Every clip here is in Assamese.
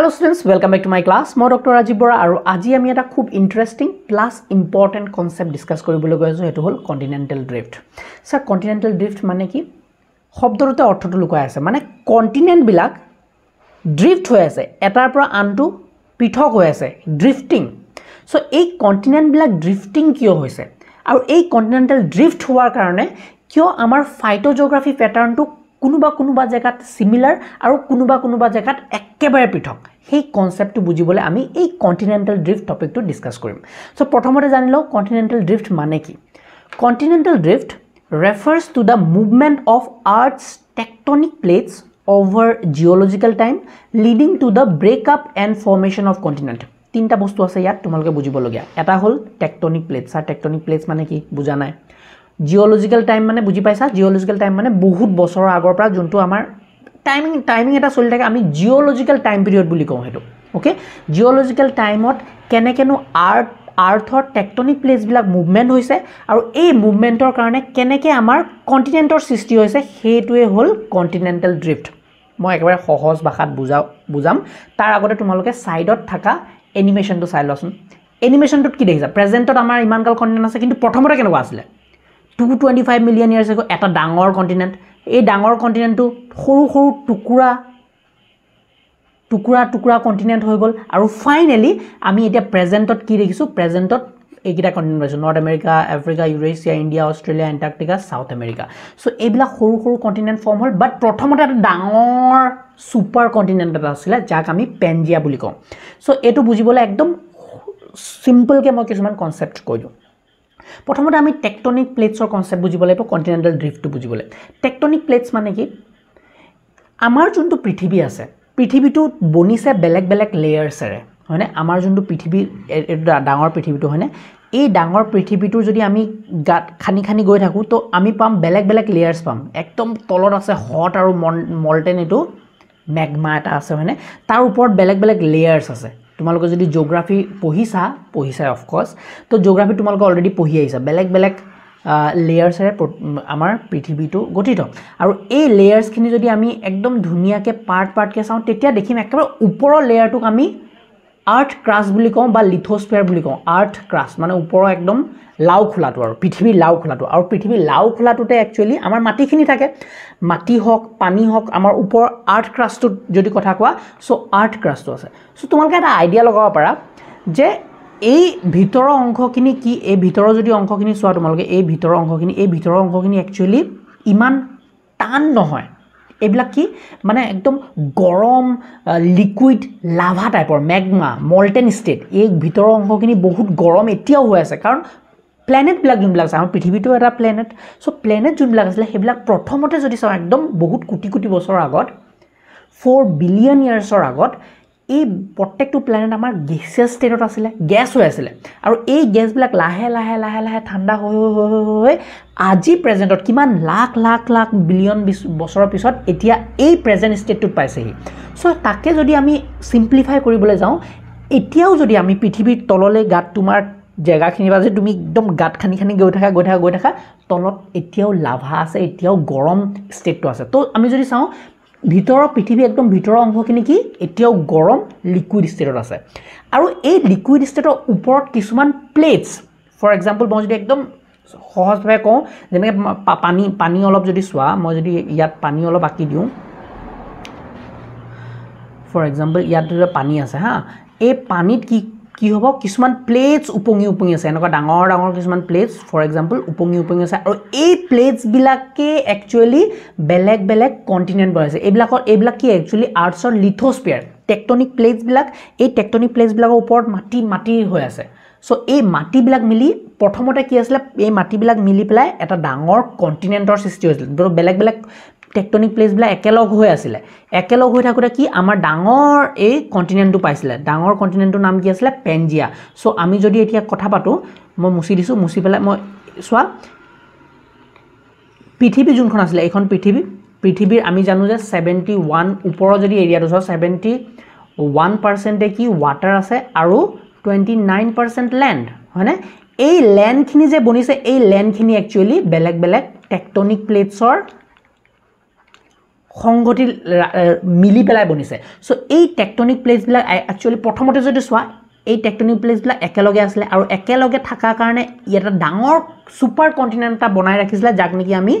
Hello' students welcome back to my class মই ডক্টৰ ৰাজীৱ বৰা আৰু আজি আমি এটা খুব interesting plus important concept discuss কৰিবলৈ গৈ আছোঁ সেইটো হ'ল continental drift sir continental drift মানে কি শব্দটোতে অৰ্থটো লুকাই আছে মানে কণ্টিনেণ্টবিলাক ড্ৰিফ্ট হৈ আছে এটাৰ পৰা আনটো পৃথক হৈ আছে ড্ৰিফ্টিং ছ' এই কণ্টিনেণ্টবিলাক ড্ৰিফ্টিং কিয় হৈছে আৰু এই কণ্টিনেণ্টেল ড্ৰিফ্ট হোৱাৰ কাৰণে কিয় আমাৰ ফাইটজিঅ'গ্ৰাফি পেটাৰ্ণটো কোনোবা কোনোবা জেগাত চিমিলাৰ আৰু কোনোবা কোনোবা জেগাত একেবাৰে পৃথক সেই কনচেপ্টটো বুজিবলৈ আমি এই কণ্টিনেণ্টেল ড্ৰিফ্ট টপিকটো ডিছকাছ কৰিম চ' প্ৰথমতে জানি লওঁ কণ্টিনেণ্টেল ড্ৰিফ্ট মানে কি continental drift refers to the movement of earth's tectonic plates over geological time leading to the break up and formation of continent তিনিটা বস্তু আছে ইয়াত তোমালোকে বুজিবলগীয়া এটা হ'ল টেকটনিক প্লেটছ আৰু টেকটনিক প্লেটছ মানে কি বুজা নাই জিঅ'লজিকেল টাইম মানে বুজি পাইছা জিঅ'লজিকেল টাইম মানে বহুত বছৰৰ আগৰ পৰা যোনটো আমাৰ টাইমিং টাইমিং এটা চলি থাকে আমি জিঅ'লজিকেল টাইম পিৰিয়ড বুলি কওঁ সেইটো অ'কে জিঅ'লজিকেল টাইমত কেনেকৈনো আৰ্থ আৰ্থৰ টেকটনিক প্লেচবিলাক মুভমেণ্ট হৈছে আৰু এই মুভমেণ্টৰ কাৰণে কেনেকৈ আমাৰ কণ্টিনেণ্টৰ সৃষ্টি হৈছে সেইটোৱে হ'ল কণ্টিনেণ্টেল ড্ৰিফ্ট মই একেবাৰে সহজ ভাষাত বুজা বুজাম তাৰ আগতে তোমালোকে ছাইডত থকা এনিমেশ্যনটো চাই লোৱাচোন এনিমেশ্যনটোত কি দেখিছা প্ৰেজেণ্টত আমাৰ ইমানগাল কণ্টিনেণ্ট আছে কিন্তু প্ৰথমতে কেনেকুৱা আছিলে two twenty five million years আগত এটা ডাঙৰ কণ্টিনেণ্ট এই ডাঙৰ কণ্টিনেণ্টটো সৰু সৰু টুকুৰা টুকুৰা টুকুৰা কণ্টিনেণ্ট হৈ গ'ল আৰু ফাইনেলি আমি এতিয়া প্ৰেজেণ্টত কি দেখিছোঁ প্ৰেজেণ্টত এইকেইটা কণ্টিনেণ্ট পাইছোঁ North America Africa Eurasia India Australia Antarctica South America so' এইবিলাক সৰু সৰু কণ্টিনেণ্ট ফৰ্ম হ'ল বাট প্ৰথমতে এটা ডাঙৰ ছুপাৰ কণ্টিনেণ্ট এটা আছিলে যাক আমি পেঞ্জিয়া বুলি কওঁ চ' এইটো বুজিবলৈ একদম চিম্পলকৈ মই কিছুমান কনচেপ্ট কৈ দিওঁ প্ৰথমতে আমি টেকটনিক প্লেটছৰ কনচেপ্ট বুজিব লাগিব কণ্টিনেণ্টেল ড্ৰিফ্টটো বুজিবলৈ টেকটনিক প্লেটছ মানে কি আমাৰ যোনটো পৃথিৱী আছে পৃথিৱীটো বনিছে বেলেগ বেলেগ লেয়াৰ্ছেৰে হয়নে আমাৰ যোনটো পৃথিৱী এইটো ডাঙৰ পৃথিৱীটো হয়নে এই ডাঙৰ পৃথিৱীটোৰ যদি আমি গাত খানি খানি গৈ থাকোঁ তো আমি পাম বেলেগ বেলেগ লেয়াৰ্ছ পাম একদম তলত আছে হট আৰু মন মল্টেন এইটো মেগমা এটা আছে হয়নে তাৰ ওপৰত বেলেগ বেলেগ লেয়াৰ্ছ আছে তোমালোকে যদি জিঅ'গ্ৰাফী পঢ়িছা পঢ়িছাই অফক'ৰ্ছ তো জিঅ'গ্ৰাফী তোমালোকে অলৰেডি পঢ়ি আহিছা বেলেগ বেলেগ লেয়াৰ্ছেৰে আমাৰ পৃথিৱীটো গঠিত আৰু এই লেয়াৰ্ছখিনি যদি আমি একদম ধুনীয়াকৈ পাৰ্ট পাৰ্টকৈ চাওঁ তেতিয়া দেখিম একেবাৰে ওপৰৰ লেয়াৰটোক আমি আৰ্থ ক্ৰাছ বুলি কওঁ বা লিথ'স্ফেয়াৰ বুলি কওঁ আৰ্থ ক্ৰাছ মানে ওপৰৰ একদম লাও খোলাটো আৰু পৃথিৱীৰ লাও খোলাটো আৰু পৃথিৱীৰ লাও খোলাটোতে একচুৱেলি আমাৰ মাটিখিনি থাকে মাটি হওক পানী হওক আমাৰ ওপৰৰ আৰ্থ ক্ৰাছটোত যদি কথা কোৱা চ' আৰ্থ ক্ৰাছটো আছে চ' তোমালোকে এটা আইডিয়া লগাব পাৰা যে এই ভিতৰৰ অংশখিনি কি এই ভিতৰৰ যদি অংশখিনি চোৱা তোমালোকে এই ভিতৰৰ অংশখিনি এই ভিতৰৰ অংশখিনি একচুৱেলি ইমান টান নহয় এইবিলাক কি মানে একদম গৰম লিকুইড লাভা টাইপৰ মেগমা মল্টেন ষ্টেট এই ভিতৰৰ অংশখিনি বহুত গৰম এতিয়াও হৈ আছে কাৰণ প্লেনেটবিলাক যোনবিলাক আছে আমাৰ পৃথিৱীটো এটা প্লেনেট চ' প্লেনেট যোনবিলাক আছিলে সেইবিলাক প্ৰথমতে যদি চাওঁ একদম বহুত কোটি কোটি বছৰৰ আগত ফ'ৰ বিলিয়ন ইয়াৰ্ছৰ আগত এই প্ৰত্যেকটো প্লেনেট আমাৰ গেছিয়াছ ষ্টেটত আছিলে গেছ হৈ আছিলে আৰু এই গেছবিলাক লাহে লাহে লাহে লাহে ঠাণ্ডা হৈ হৈ হৈ হৈ হৈ আজি প্ৰেজেণ্টত কিমান লাখ লাখ লাখ বিলিয়ন বছৰৰ পিছত এতিয়া এই প্ৰেজেণ্ট ষ্টেটটোত পাইছেহি চ' তাকে যদি আমি চিম্প্লিফাই কৰিবলৈ যাওঁ এতিয়াও যদি আমি পৃথিৱীৰ তললৈ গাত তোমাৰ জেগাখিনিৰ পৰা যদি তুমি একদম গাঁত খান্দি খান্দি গৈ থাকা গৈ থাকা গৈ থাকা তলত এতিয়াও লাভা আছে এতিয়াও গৰম ষ্টেটটো আছে ত' আমি যদি চাওঁ ভিতৰৰ পৃথিৱী একদম ভিতৰৰ অংশখিনি কি এতিয়াও গৰম লিকুইড ষ্টেটত আছে আৰু এই লিকুইড ষ্টেটৰ ওপৰত কিছুমান প্লেটছ ফৰ এক্সাম্পল মই যদি একদম সহজভাৱে কওঁ যেনেকৈ পানী পানী অলপ যদি চোৱা মই যদি ইয়াত পানী অলপ আঁকি দিওঁ ফৰ এক্সাম্পল ইয়াত পানী আছে হা এই পানীত কি কি হ'ব কিছুমান প্লেটছ ওপঙি ওপঙি আছে এনেকুৱা ডাঙৰ ডাঙৰ কিছুমান প্লেটছ ফৰ এক্সাম্পল উপঙি ওপঙি আছে আৰু এই প্লেটছবিলাকে একচুৱেলি বেলেগ বেলেগ কণ্টিনেণ্ট বনাইছে এইবিলাকৰ এইবিলাক কি একচুৱেলি আৰ্টছৰ লিথস্পিয়াৰ টেকটনিক প্লেটছবিলাক এই টেকটনিক প্লেটছবিলাকৰ ওপৰত মাটি মাটিৰ হৈ আছে চ' এই মাটিবিলাক মিলি প্ৰথমতে কি আছিলে এই মাটিবিলাক মিলি পেলাই এটা ডাঙৰ কণ্টিনেণ্টৰ সৃষ্টি হৈছিলে বেলেগ বেলেগ টেকটনিক প্লেটবিলাক একেলগ হৈ আছিলে একেলগ হৈ থাকোঁতে কি আমাৰ ডাঙৰ এই কণ্টিনেণ্টটো পাইছিলে ডাঙৰ কণ্টিনেণ্টটোৰ নাম কি আছিলে পেঞ্জিয়া চ' আমি যদি এতিয়া কথা পাতোঁ মই মুচি দিছোঁ মুচি পেলাই মই চোৱা পৃথিৱী যোনখন আছিলে এইখন পৃথিৱী পৃথিৱীৰ আমি জানো যে ছেভেণ্টি ওৱান ওপৰৰ যদি এৰিয়াটো চোৱা ছেভেণ্টি ওৱান পাৰ্চেণ্টে কি ৱাটাৰ আছে আৰু টুৱেণ্টি নাইন পাৰ্চেণ্ট লেণ্ড হয়নে এই লেণ্ডখিনি যে বনিছে এই লেণ্ডখিনি একচুৱেলি বেলেগ বেলেগ টেকটনিক প্লেটছৰ সংগতি মিলি পেলাই বনিছে চ' এই টেকটনিক প্লেচবিলাক একচুৱেলি প্ৰথমতে যদি চোৱা এই টেকটনিক প্লেচবিলাক একেলগে আছিলে আৰু একেলগে থকাৰ কাৰণে ই এটা ডাঙৰ ছুপাৰ কণ্টিনেণ্ট এটা বনাই ৰাখিছিলে যাক নেকি আমি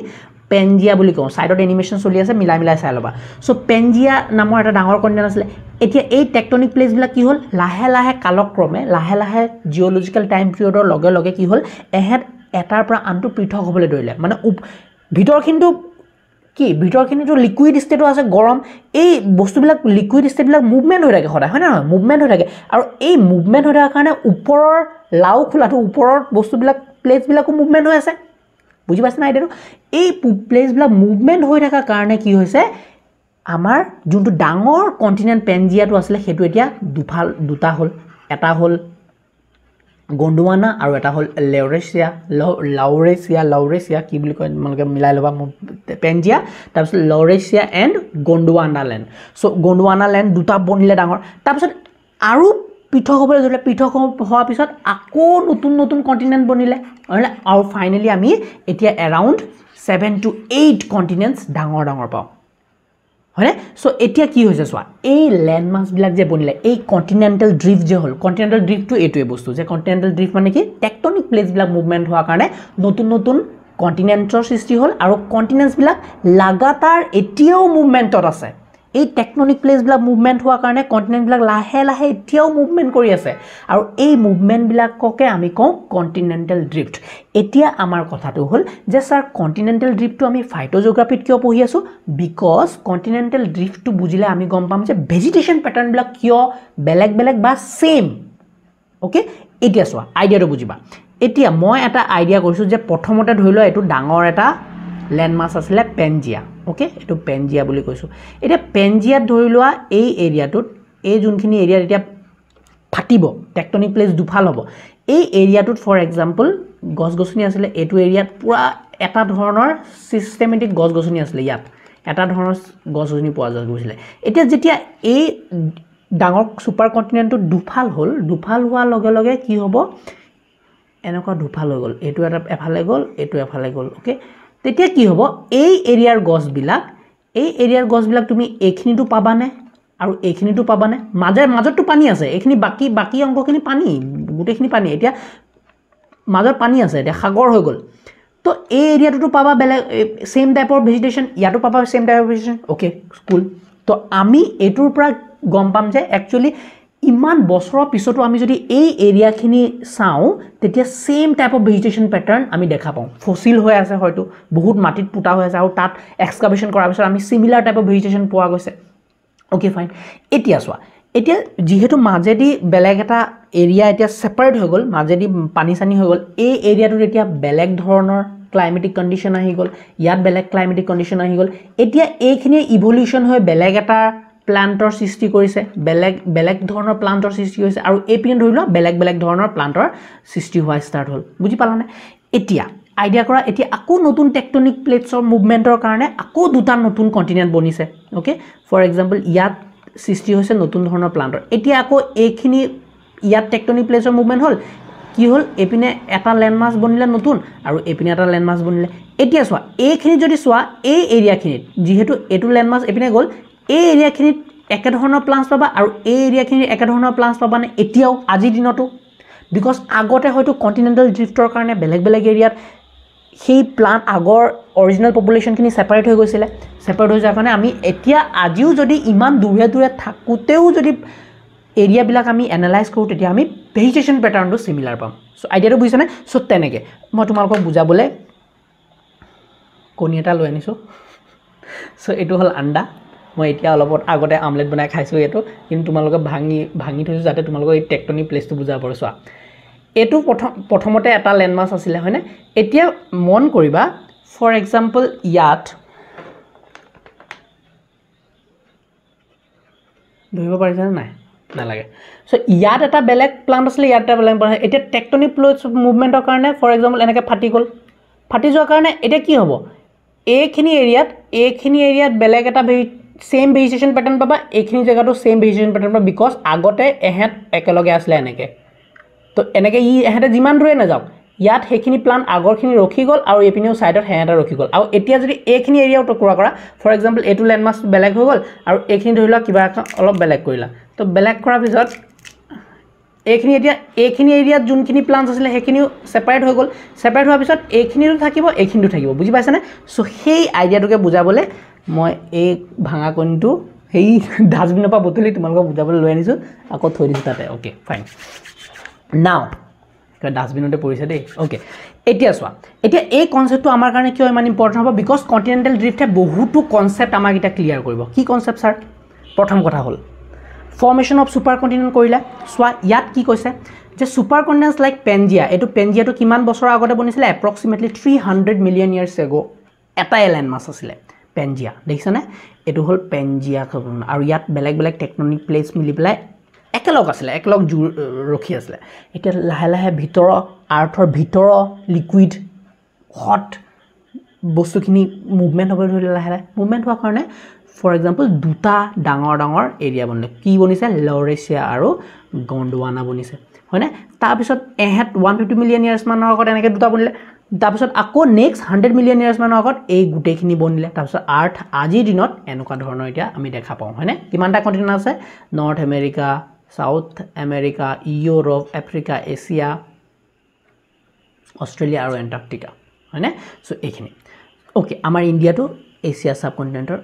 পেঞ্জিয়া বুলি কওঁ ছাইডত এনিমেশ্যন চলি আছে মিলাই মিলাই চাই ল'বা চ' পেঞ্জিয়া নামৰ এটা ডাঙৰ কণ্টিনেণ্ট আছিলে এতিয়া এই টেকটনিক প্লেচবিলাক কি হ'ল লাহে লাহে কালক্ৰমে লাহে লাহে জিঅ'লজিকেল টাইম পিৰিয়ডৰ লগে লগে কি হ'ল এহেঁত এটাৰ পৰা আনটো পৃথক হ'বলৈ ধৰিলে মানে ভিতৰখিনিটো কি ভিতৰখিনিটো লিকুইড ষ্টেটো আছে গৰম এই বস্তুবিলাক লিকুইড ষ্টেটবিলাক মুভমেণ্ট হৈ থাকে সদায় হয়নে নহয় মুভমেণ্ট হৈ থাকে আৰু এই মুভমেণ্ট হৈ থকাৰ কাৰণে ওপৰৰ লাও খোলাটো ওপৰৰ বস্তুবিলাক প্লেচবিলাকো মুভমেণ্ট হৈ আছে বুজি পাইছে নাই এতিয়াতো এই প্লেচবিলাক মুভমেণ্ট হৈ থকাৰ কাৰণে কি হৈছে আমাৰ যোনটো ডাঙৰ কণ্টিনেণ্ট পেঞ্জিয়াটো আছিলে সেইটো এতিয়া দুফাল দুটা হ'ল এটা হ'ল গণ্ডোৱানা আৰু এটা হ'ল লেউৰেছিয়া লাউৰেছিয়া লাউৰেছিয়া কি বুলি কয় তোমালোকে মিলাই ল'বা মোৰ পেঞ্জিয়া তাৰপিছত লৰেছিয়া এণ্ড গণ্ডোৱানালেণ্ড চ' গণ্ডোৱানালেণ্ড দুটা বনিলে ডাঙৰ তাৰপিছত আৰু পৃথক হ'বলৈ ধৰিলে পৃথক হোৱাৰ পিছত আকৌ নতুন নতুন কণ্টিনেণ্ট বনিলে আৰু ফাইনেলি আমি এতিয়া around seven to eight continents ডাঙৰ ডাঙৰ পাওঁ হয়নে চ' এতিয়া কি হৈছে চোৱা এই লেণ্ডমাৰ্কছবিলাক যে বনিলে এই কণ্টিনেণ্টেল ড্ৰিফ যে হ'ল কণ্টিনেণ্টেল ড্ৰিফটো এইটোৱে বস্তু যে কণ্টিনেণ্টেল ড্ৰিফ মানে কি টেকটনিক প্লেচবিলাক মুভমেণ্ট হোৱাৰ কাৰণে নতুন নতুন কণ্টিনেণ্টৰ সৃষ্টি হ'ল আৰু কণ্টিনেণ্টছবিলাক লাগাতাৰ এতিয়াও মুভমেণ্টত আছে এই টেকনিক প্লেচবিলাক মুভমেণ্ট হোৱাৰ কাৰণে কণ্টিনেণ্টবিলাক লাহে লাহে এতিয়াও মুভমেণ্ট কৰি আছে আৰু এই মুভমেণ্টবিলাককে আমি কওঁ কণ্টিনেণ্টেল ড্ৰিফ্ট এতিয়া আমাৰ কথাটো হ'ল যে ছাৰ কণ্টিনেণ্টেল ড্ৰিফ্টটো আমি ফাইটজিঅ'গ্ৰাফিত কিয় পঢ়ি আছোঁ বিকজ কণ্টিনেণ্টেল ড্ৰিফ্টটো বুজিলে আমি গম পাম যে ভেজিটেশ্যন পেটাৰ্ণবিলাক কিয় বেলেগ বেলেগ বা ছেইম অ'কে এতিয়া চোৱা আইডিয়াটো বুজিবা এতিয়া মই এটা আইডিয়া কৰিছোঁ যে প্ৰথমতে ধৰি লোৱা এইটো ডাঙৰ এটা লেণ্ডমাৰ্ক আছিলে পেঞ্জিয়া অ'কে এইটো পেঞ্জিয়া বুলি কৈছোঁ এতিয়া পেঞ্জিয়াত ধৰি লোৱা এই এৰিয়াটোত এই যোনখিনি এৰিয়াত এতিয়া ফাটিব টেকটনিক প্লেচ দুফাল হ'ব এই এৰিয়াটোত ফৰ এক্সাম্পল গছ গছনি আছিলে এইটো এৰিয়াত পূৰা এটা ধৰণৰ ছিষ্টেমেটিক গছ গছনি আছিলে ইয়াত এটা ধৰণৰ গছ গছনি পোৱা যা গৈছিলে এতিয়া যেতিয়া এই ডাঙৰ ছুপাৰ কণ্টিনেণ্টটো দুফাল হ'ল দুফাল হোৱাৰ লগে লগে কি হ'ব এনেকুৱা দুফাল হৈ গ'ল এইটো এটা এফালে গ'ল এইটো এফালে গ'ল অ'কে তেতিয়া কি হ'ব এই এৰিয়াৰ গছবিলাক এই এৰিয়াৰ গছবিলাক তুমি এইখিনিতো পাবানে আৰু এইখিনিতো পাবানে মাজে মাজততো পানী আছে এইখিনি বাকী বাকী অংশখিনি পানী গোটেইখিনি পানী এতিয়া মাজত পানী আছে এতিয়া সাগৰ হৈ গ'ল তো এই এৰিয়াটোতো পাবা বেলেগ ছেইম টাইপৰ ভেজিটেশ্যন ইয়াতো পাবা ছেইম টাইপৰ ভেজিটেশ্যন অ'কে স্কুল তো আমি এইটোৰ পৰা গম পাম যে একচুৱেলি ইমান বছৰৰ পিছতো আমি যদি এই এৰিয়াখিনি চাওঁ তেতিয়া same type of vegetation pattern আমি দেখা পাওঁ ফচিল হৈ আছে হয়তো বহুত মাটিত পোতা হৈ আছে আৰু তাত এক্সকাৰভেশ্যন কৰাৰ পিছত আমি চিমিলাৰ টাইপ অফ ভেজিটেশ্যন পোৱা গৈছে অ'কে ফাইন এতিয়া চোৱা এতিয়া যিহেতু মাজেদি বেলেগ এটা এৰিয়া এতিয়া ছেপাৰেট হৈ গ'ল মাজেদি পানী চানী হৈ গ'ল এই এৰিয়াটোত এতিয়া বেলেগ ধৰণৰ ক্লাইমেটিক কণ্ডিশ্যন আহি গ'ল ইয়াত বেলেগ ক্লাইমেটিক কণ্ডিশ্যন আহি গ'ল এতিয়া এইখিনিয়ে ইভলিউশ্যন হৈ বেলেগ এটা প্লান্টৰ সৃষ্টি কৰিছে বেলেগ বেলেগ ধৰণৰ প্লান্টৰ সৃষ্টি হৈছে আৰু এইপিনে ধৰি লোৱা বেলেগ বেলেগ ধৰণৰ প্লান্টৰ সৃষ্টি হোৱা ষ্টাৰ্ট হ'ল বুজি পালানে এতিয়া আইডিয়া কৰা এতিয়া আকৌ নতুন টেকটনিক প্লেটছৰ মুভমেণ্টৰ কাৰণে আকৌ দুটা নতুন কণ্টিনেণ্ট বনিছে অ'কে ফৰ এক্সাম্পল ইয়াত সৃষ্টি হৈছে নতুন ধৰণৰ প্লান্টৰ এতিয়া আকৌ এইখিনি ইয়াত টেকটনিক প্লেটছৰ মুভমেণ্ট হ'ল কি হ'ল এইপিনে এটা লেণ্ডমাৰ্ক বনিলে নতুন আৰু এইপিনে এটা লেণ্ডমাৰ্ক বনিলে এতিয়া চোৱা এইখিনি যদি চোৱা এই এৰিয়াখিনিত যিহেতু এইটো লেণ্ডমাৰ্ক এইপিনে গ'ল এই এৰিয়াখিনিত একেধৰণৰ প্লাণ্টছ পাবা আৰু এই এৰিয়াখিনিত একেধৰণৰ প্লাণ্টছ পাবানে এতিয়াও আজিৰ দিনতো বিকজ আগতে হয়তো কণ্টিনেণ্টেল ড্ৰিফ্টৰ কাৰণে বেলেগ বেলেগ এৰিয়াত সেই প্লাণ্ট আগৰ অৰিজিনেল পপুলেশ্যনখিনি ছেপাৰেট হৈ গৈছিলে ছেপাৰেট হৈ যোৱাৰ কাৰণে আমি এতিয়া আজিও যদি ইমান দূৰে দূৰে থাকোঁতেও যদি এৰিয়াবিলাক আমি এনালাইজ কৰোঁ তেতিয়া আমি ভেজিটেশ্যন পেটাৰ্ণটো চিমিলাৰ পাম চ' আইডিয়াটো বুজিছেনে চ' তেনেকৈ মই তোমালোকক বুজাবলৈ কণী এটা লৈ আনিছোঁ চ' এইটো হ'ল আণ্ডা মই এতিয়া অলপ আগতে আমলেট বনাই খাইছোঁ এইটো কিন্তু তোমালোকে ভাঙি ভাঙি থৈছোঁ যাতে তোমালোকৰ এই টেকটনিক প্লেচটো বুজাব পাৰোঁ চোৱা এইটো প্ৰথম প্ৰথমতে এটা লেণ্ডমাৰ্ক আছিলে হয়নে এতিয়া মন কৰিবা ফৰ এক্সাম্পল ইয়াত ধৰিব পাৰিছেনে নাই নালাগে চ' ইয়াত এটা বেলেগ প্লাণ্ট আছিলে ইয়াত এটা বেলেগ প্লাণ্ট এতিয়া টেকটনিক প্লেচ মুভমেণ্টৰ কাৰণে ফৰ এক্সাম্পল এনেকৈ ফাটি গ'ল ফাটি যোৱাৰ কাৰণে এতিয়া কি হ'ব এইখিনি এৰিয়াত এইখিনি এৰিয়াত বেলেগ এটা চেম ভেজিটেশ্যন পেটাৰ্ণ পাবা এইখিনি জেগাটো চেম ভেজিটেশ্যন পেটাৰ্ণ পাবা বিকজ আগতে এহেঁত একেলগে আছিলে এনেকৈ তো এনেকৈ ই এহেঁতে যিমান দূৰে নাযাওক ইয়াত সেইখিনি প্লান আগৰখিনি ৰখি গ'ল আৰু এইপিনেও ছাইডত সেহেঁতে ৰখি গ'ল আৰু এতিয়া যদি এইখিনি এৰিয়াও টুকুৰা কৰা ফৰ এক্সাম্পল এইটো লেণ্ডমাৰ্ক বেলেগ হৈ গ'ল আৰু এইখিনি ধৰি লোৱা কিবা এখন অলপ বেলেগ কৰিলা তো বেলেগ কৰাৰ পিছত এইখিনি এতিয়া এইখিনি এৰিয়াত যোনখিনি প্লান্টছ আছিলে সেইখিনিও ছেপাৰেট হৈ গ'ল ছেপাৰেট হোৱাৰ পিছত এইখিনিতো থাকিব এইখিনিতো থাকিব বুজি পাইছেনে চ' সেই আইডিয়াটোকে বুজাবলৈ মই এই ভাঙা কণীটো সেই ডাষ্টবিনৰ পৰা বটলি তোমালোকক বুজাবলৈ লৈ আনিছোঁ আকৌ থৈ দিছোঁ তাতে অ'কে ফাইন নাও ডাষ্টবিনতে পৰিছে দেই অ'কে এতিয়া চোৱা এতিয়া এই কনচেপ্টটো আমাৰ কাৰণে কিয় ইমান ইম্পৰ্টেণ্ট হ'ব বিকজ কণ্টিনেণ্টেল ড্ৰিফ্টে বহুতো কনচেপ্ট আমাক এতিয়া ক্লিয়াৰ কৰিব কি কনচেপ্ট ছাৰ প্ৰথম কথা হ'ল ফৰ্মেশ্যন অফ ছুপাৰ কণ্টিনেণ্ট কৰিলে চোৱা ইয়াত কি কৈছে যে ছুপাৰ কণ্টিনেণ্টছ লাইক পেঞ্জিয়া এইটো পেঞ্জিয়াটো কিমান বছৰৰ আগতে বনিছিলে approximately three hundred million years ago' এটাই লেণ্ডমাৰ্ছ আছিলে পেঞ্জিয়া দেখিছেনে এইটো হ'ল পেঞ্জিয়া খগন আৰু ইয়াত বেলেগ বেলেগ টেকনিক প্লেচ মিলি পেলাই একেলগ আছিলে একেলগ জোৰ ৰখি আছিলে এতিয়া লাহে লাহে ভিতৰৰ আৰ্থৰ ভিতৰৰ লিকুইড হট বস্তুখিনি মুভমেণ্ট হ'বলৈ ধৰিলে লাহে লাহে মুভমেণ্ট হোৱাৰ কাৰণে ফৰ এক্সাম্পল দুটা ডাঙৰ ডাঙৰ এৰিয়া বনিলে কি বনিছে লৰেছিয়া আৰু গণ্ডৱানা বনিছে হয়নে তাৰপিছত এহেঁত ওৱান ফিফটি মিলিয়ন ইয়াৰ্ছমানৰ আগত এনেকৈ দুটা বনিলে তাৰপিছত আকৌ নেক্সট হাণ্ড্ৰেড মিলিয়ন ইয়াৰ্ছমানৰ আগত এই গোটেইখিনি বনিলে তাৰপিছত আৰ্থ আজিৰ দিনত এনেকুৱা ধৰণৰ এতিয়া আমি দেখা পাওঁ হয়নে কিমানটা কণ্টিনেণ্ট আছে North America South America Europe Africa Asia Australia আৰু এণ্টাৰ্কটিকা হয়নে চ' এইখিনি অ'কে আমাৰ ইণ্ডিয়াটো এছিয়া ছাব কণ্টিনেণ্টৰ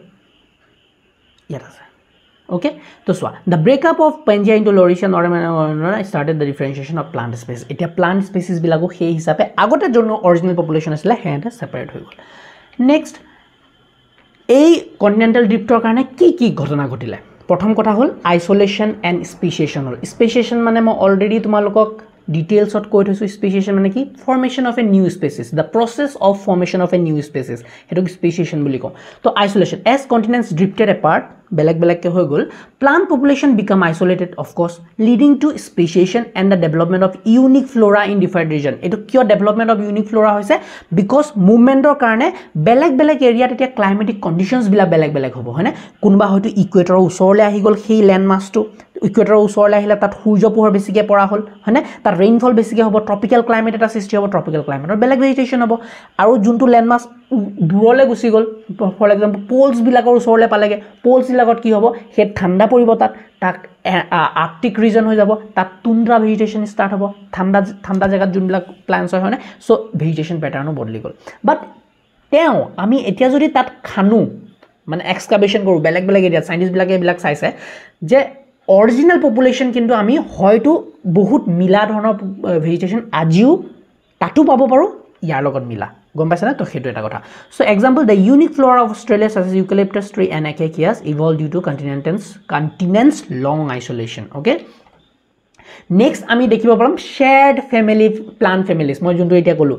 ইয়াত আছে okay to so the breakup of pangea into lorician or started the differentiation of plant species it plant species bilago he hisabe agota jono original population asile he separate hoy next a continental drift or karane ki ki ghatana ghotile prathom kotha hol isolation and speciation hol speciation mane ma already tumalokok ডিটেইলছত কৈ থৈছোঁ স্পেচিয়েশ্যন মানে কি formation of a new species the process of formation of a new species সেইটোক স্পেচিয়েশ্যন বুলি কওঁ তো isolation as continents drifted apart বেলেগ বেলেগকৈ হৈ গ'ল plant population become isolated of course leading to speciation and the development of unique flora in different region এইটো কিয় ডেভেলপমেণ্ট অফ ইউনিক ফ্ল'ৰা হৈছে বিকজ মুভমেণ্টৰ কাৰণে বেলেগ বেলেগ এৰিয়াত এতিয়া ক্লাইমেটিক কণ্ডিশ্যনছবিলাক বেলেগ বেলেগ হ'ব হয়নে কোনোবা হয়তো ইকুৱেটৰৰ ওচৰলৈ আহি গ'ল সেই লেণ্ডমাৰ্কছটো ইকুৱেটৰৰ ওচৰলৈ আহিলে তাত সূৰ্য পোহৰ বেছিকৈ পৰা হ'ল হয়নে তাত ৰেইনফল বেছিকৈ হ'ব ট্ৰপিকেল ক্লাইমেট এটা সৃষ্টি হ'ব ট্ৰপিকেল ক্লাইমেটৰ বেলেগ ভেজিটেশ্যন হ'ব আৰু যোনটো লেণ্ডমাৰ্ক দূৰলৈ গুচি গ'ল ফৰ এক্সাম্পল পলছবিলাকৰ ওচৰলৈ পালেগৈ পলছবিলাকত কি হ'ব সেই ঠাণ্ডা পৰিব তাত তাক আৰ্টিক ৰিজন হৈ যাব তাত তুন্দ্ৰা ভেজিটেশ্যন ষ্টাৰ্ট হ'ব ঠাণ্ডা ঠাণ্ডা জেগাত যোনবিলাক প্লেণ্টছ হয় হয়নে চ' ভেজিটেশ্যন পেটাৰ্ণো বদলি গ'ল বাট তেওঁ আমি এতিয়া যদি তাত খান্দো মানে এক্সকাভেশ্যন কৰোঁ বেলেগ বেলেগ এৰিয়াত চাইণ্টিষ্টবিলাকে এইবিলাক চাইছে যে অৰিজিনেল পপুলেশ্যন কিন্তু আমি হয়তো বহুত মিলা ধৰণৰ ভেজিটেশ্যন আজিও তাতো পাব পাৰোঁ ইয়াৰ লগত মিলা গম পাইছে নাই তো সেইটো এটা কথা so' example the unique flora of Australia such eucalyptus tree and acacias evolve due to continents continents long isolation okay next আমি দেখিব পাৰোঁ শ্বেয়াৰ্ড ফেমিলি প্লান ফেমিলিজ মই যোনটো এতিয়া ক'লোঁ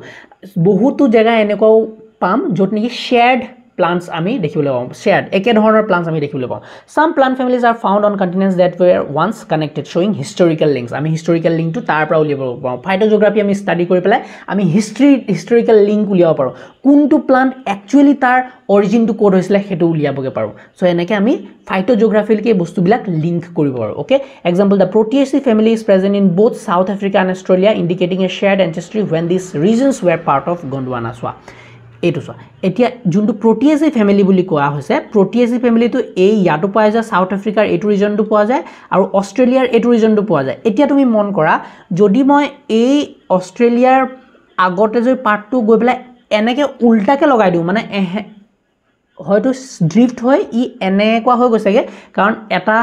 বহুতো জেগা এনেকুৱাও পাম য'ত নেকি শ্বেয়াৰ্ড প্লান্টছ আমি দেখিবলৈ পাওঁ শ্বেয়াৰ একেধৰণৰ প্লান্টছ আমি দেখিবলৈ পাওঁ some plant families are found on continents that were once connected শ্বয়িং হিষ্টৰিকেল লিংকছ আমি হিষ্টৰিকেল লিংকটো তাৰ পৰা উলিয়াব পাৰোঁ ফাইটজিঅ'গ্ৰাফী আমি ষ্টাডি কৰি পেলাই আমি হিষ্ট্ৰী হিষ্টৰিকেল লিংক উলিয়াব পাৰোঁ কোনটো প্লাণ্ট একচুৱেলি তাৰ অৰিজিনটো ক'ত হৈছিলে সেইটো উলিয়াবগৈ পাৰোঁ চ' এনেকৈ আমি ফাইটজিঅ'গ্ৰাফীলৈকে বস্তুবিলাক লিংক কৰিব পাৰোঁ okay example the Proteaceae family is present in both South Africa and Australia indicating a shared and history when this regions were part of Gondwana চোৱা এইটো চোৱা এতিয়া যোনটো প্ৰটিয়েজি ফেমিলি বুলি কোৱা হৈছে প্ৰটিয়েজি ফেমিলিটো এই ইয়াতো পোৱা যায় ছাউথ আফ্ৰিকাৰ এইটো ৰিজনটো পোৱা যায় আৰু অষ্ট্ৰেলিয়াৰ এইটো ৰিজনটো পোৱা যায় এতিয়া তুমি মন কৰা যদি মই এই অষ্ট্ৰেলিয়াৰ আগতে যদি পাৰ্টটো গৈ পেলাই এনেকৈ উল্টাকৈ লগাই দিওঁ মানে এহে হয়তো ড্ৰিফ্ট হৈ ই এনেকুৱা হৈ গৈছেগৈ কাৰণ এটা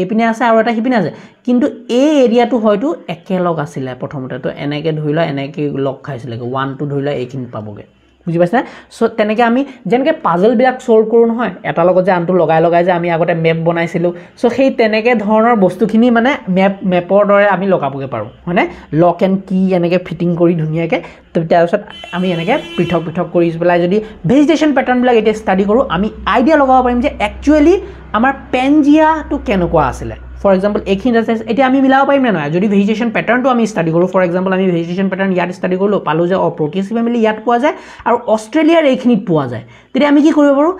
এইপিনে আছে আৰু এটা সিপিনে আছে কিন্তু এই এৰিয়াটো হয়তো একেলগ আছিলে প্ৰথমতে তো এনেকৈ ধৰি লোৱা এনেকৈ লগ খাইছিলেগৈ ওৱানটো ধৰি লোৱা এইখিনি পাবগৈ বুজি পাইছেনে চ' তেনেকৈ আমি যেনেকৈ পাজলবিলাক চ'ল্ভ কৰোঁ নহয় এটা লগত যে আনটো লগাই লগাই যে আমি আগতে মেপ বনাইছিলোঁ চ' সেই তেনেকৈ ধৰণৰ বস্তুখিনি মানে মেপ মেপৰ দৰে আমি লগাবগৈ পাৰোঁ হয়নে লক এণ্ড কি এনেকৈ ফিটিং কৰি ধুনীয়াকৈ তো তাৰপিছত আমি এনেকৈ পৃথক পৃথক কৰি পেলাই যদি ভেজিটেশ্যন পেটাৰ্ণবিলাক এতিয়া ষ্টাডি কৰোঁ আমি আইডিয়া লগাব পাৰিম যে একচুৱেলি আমাৰ পেঞ্জিয়াটো কেনেকুৱা আছিলে ফৰ এক্সাম্পল এইখিনি আছে এতিয়া আমি মিলাব পাৰিম নে নহয় যদি ভেজিটেশ্যন পেটাৰ্ণটো আমি ষ্টাডি কৰোঁ ফৰ এক্সাম্পল আমি ভেজিটেশ্যন পেটাৰ্ণ ইয়াত ষ্টাডি কৰিলোঁ পালোঁ যে অঁ প্ৰটিছ ফেমিলি ইয়াত পোৱা যায় আৰু অষ্ট্ৰেলিয়াৰ এইখিনিত পোৱা যায় তেতিয়া আমি কি কৰিব পাৰোঁ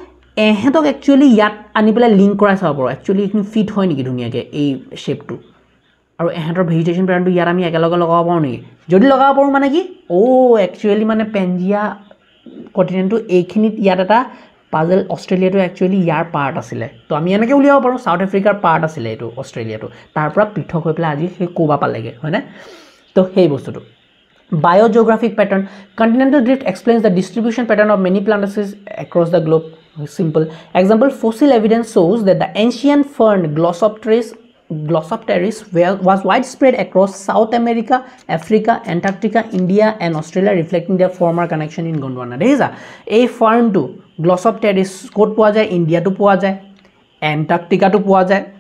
এহেঁতক একচুৱেলি ইয়াত আনি পেলাই লিংক কৰাই চাব পাৰোঁ একচুৱেলি এইখিনি ফিট হয় নেকি ধুনীয়াকৈ এই শ্বেপটো আৰু এহেঁতৰ ভেজিটেশ্যন পেটাৰ্ণটো ইয়াত আমি একেলগে লগাব পাৰোঁ নেকি যদি লগাব পাৰোঁ মানে কি অ' একচুৱেলি মানে পেঞ্জিয়া কণ্টিনেণ্টটো এইখিনিত ইয়াত এটা পাজেল অষ্ট্ৰেলিয়াটো একচুৱেলি ইয়াৰ পাৰ্ট আছিলে তো আমি এনেকৈ উলিয়াব পাৰোঁ ছাউথ আফ্ৰিকাৰ পাৰ্ট আছিলে এইটো অষ্ট্ৰেলিয়াটো তাৰ পৰা পৃথক হৈ পেলাই আজি সেই ক'বা পালেগৈ হয়নে তো সেই বস্তুটো biogeographic pattern continental drift explains the distribution pattern of many plant species across the globe simple example fossil evidence শ্ব'জ that the ancient fern Glossopteris glossopteris was widespread across South America, Africa, Antarctica, India and Australia reflecting their former connection in Gondwana. Deja, a farm to glossopteris kot puwa jai, India to puwa jai, Antarctica to puwa jai,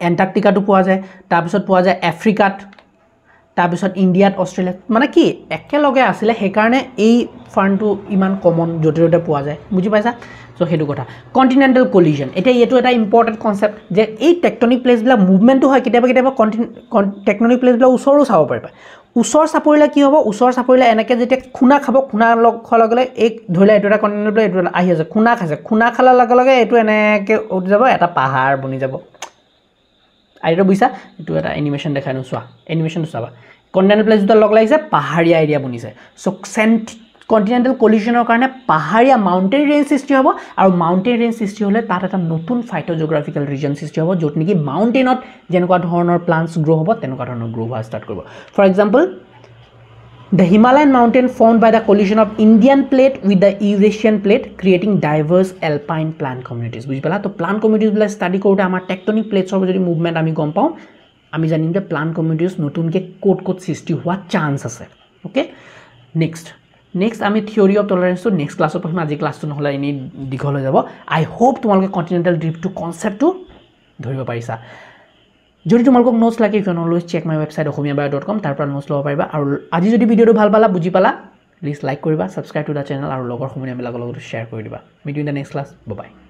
Antarctica to puwa jai, tabisot puwa jai, Africa to তাৰপিছত ইণ্ডিয়াত অষ্ট্ৰেলিয়াত মানে কি একেলগে আছিলে সেইকাৰণে এই ফাৰ্ণটো ইমান কমন য'তে ত'তে পোৱা যায় বুজি পাইছা চ' সেইটো কথা কণ্টিনেণ্টেল কলিজন এতিয়া এইটো এটা ইম্পৰ্টেণ্ট কনচেপ্ট যে এই টেকনিক প্লেচবিলাক মুভমেণ্টটো হয় কেতিয়াবা কেতিয়াবা কণ্টিন টেকনিক প্লেচবিলাক ওচৰো চাব পাৰিবা ওচৰ চাপৰিলে কি হ'ব ওচৰ চাপৰিলে এনেকৈ যেতিয়া খুনা খাব খুনা লগ খোৱাৰ লগে লগে এই ধৰি লওক এইটো এটা কণ্টিনেণ্টেল এইটো এটা আহি আছে খুনা খাইছে খুনা খালাৰ লগে লগে এইটো এনেকৈ উঠি যাব এটা পাহাৰ বনি যাব আইডিয়াটো বুজিছা এইটো এটা এনিমেশ্যন দেখাই নো চোৱা এনিমেশ্যনটো চাবা কণ্টিনেণ্টেল প্লেচ দুটা লগ লাগিছে পাহাৰীয়া এৰিয়া বনিছে চ' চেণ্ট কণ্টিনেণ্টেল কলিউশ্যনৰ কাৰণে পাহাৰীয়া মাউণ্টেইন ৰেঞ্জ সৃষ্টি হ'ব আৰু মাউণ্টেইন ৰেঞ্জ সৃষ্টি হ'লে তাত এটা নতুন ফাইটজিঅ'গ্ৰাফিকেল ৰিজন সৃষ্টি হ'ব য'ত নেকি মাউণ্টেইনত যেনেকুৱা ধৰণৰ প্লাণ্টছ গ্ৰ' হ'ব তেনেকুৱা ধৰণৰ গ্ৰ' হোৱা ষ্টাৰ্ট কৰিব for example the Himalayan mountain form by the collision of Indian plate with the Eurasian plate creating diverse alpine plant communities বুজি পেলাই তো প্লাণ্ট কমিউনিটিজবিলাক ষ্টাডি কৰোঁতে আমাৰ টেকটনিক প্লেটছৰ যদি মুভমেণ্ট আমি গম পাওঁ আমি জানিম যে প্লাণ্ট কমিউনিটিজ নতুনকৈ ক'ত ক'ত সৃষ্টি হোৱা চান্স আছে অ'কে নেক্সট নেক্সট আমি থিয়ৰি অফ টলাৰেঞ্চটো নেক্সট ক্লাছত পঢ়িম আজি ক্লাছটো নহ'লে এনেই দীঘল হৈ যাব আই হোপ তোমালোকে কণ্টিনেণ্টেল ড্ৰিপটো কনচেপ্টটো ধৰিব পাৰিছা যদি তোমালোকক নোটছ লাগে you can always check my website Asomiya bio' dot কম তাৰ পৰা নোটছ ল'ব পাৰিবা আৰু আজি যদি ভিডিঅ'টো ভাল পালা বুজি পালা প্লিজ লাইক কৰিবা ছাবস্ক্ৰাইব টু দ্য চেনেল আৰু লগৰ সমনীয়াবিলাকৰ লগতো শ্বেয়াৰ কৰি দিবা meet you the next class bye by